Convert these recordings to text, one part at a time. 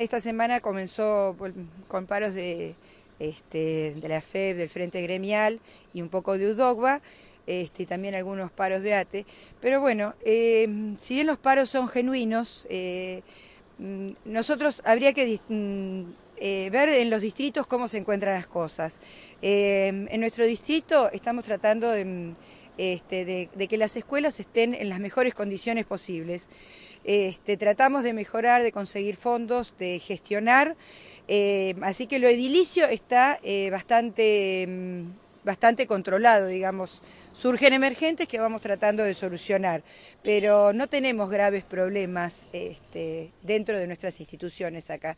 Esta semana comenzó pues, con paros de, este, la FEB, del Frente Gremial y un poco de UDOGBA. Este, también algunos paros de ATE. Pero bueno, eh, si bien los paros son genuinos, eh, mm, nosotros habría que mm, eh, ver en los distritos cómo se encuentran las cosas. en nuestro distrito estamos tratando de mm, este, de, que las escuelas estén en las mejores condiciones posibles. Este, tratamos de mejorar, de conseguir fondos, de gestionar, eh, así que lo edilicio está eh, bastante mm, bastante controlado, digamos. Surgen emergentes que vamos tratando de solucionar, pero no tenemos graves problemas este, dentro de nuestras instituciones acá.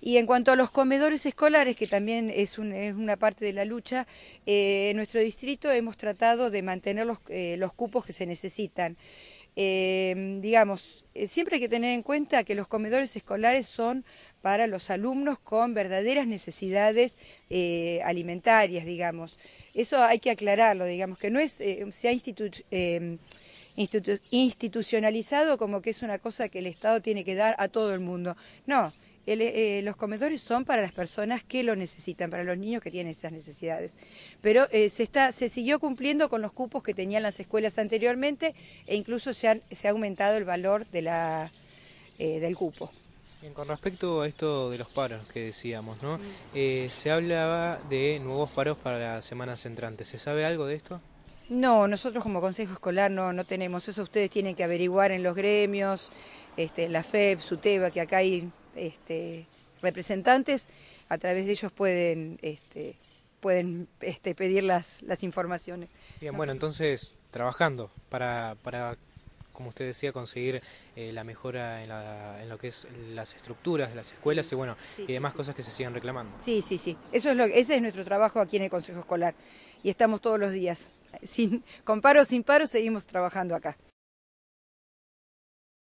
Y en cuanto a los comedores escolares, que también es, una parte de la lucha, eh, en nuestro distrito hemos tratado de mantener los eh, cupos que se necesitan. Em, eh, digamos, siempre hay que tener en cuenta que los comedores escolares son para los alumnos con verdaderas necesidades eh, alimentarias, digamos. Eso hay que aclararlo, digamos, que no es, eh, se ha em, institucionalizado como que es una cosa que el Estado tiene que dar a todo el mundo. No, eh, los comedores son para las personas que lo necesitan, para los niños que tienen esas necesidades. Pero eh, se, está, se siguió cumpliendo con los cupos que tenían las escuelas anteriormente e incluso se, ha aumentado el valor eh, del cupo. con respecto a esto de los paros que decíamos, ¿no? Mm. se hablaba de nuevos paros para las semanas entrantes. ¿Se sabe algo de esto? No, nosotros como Consejo Escolar no, no tenemos eso. Ustedes tienen que averiguar en los gremios, este, la FEP, SUTEBA, que acá hay este, representantes, a través de ellos pueden, este, pueden este, pedir las, las informaciones. Bien, bueno, entonces trabajando para, como usted decía, conseguir eh, la mejora en, lo que es las estructuras de las escuelas y bueno, y demás cosas que se sigan reclamando. Sí, sí, sí. Eso es lo, ese es nuestro trabajo aquí en el Consejo Escolar. Y estamos todos los días. Sin, con paro, sin paro, seguimos trabajando acá.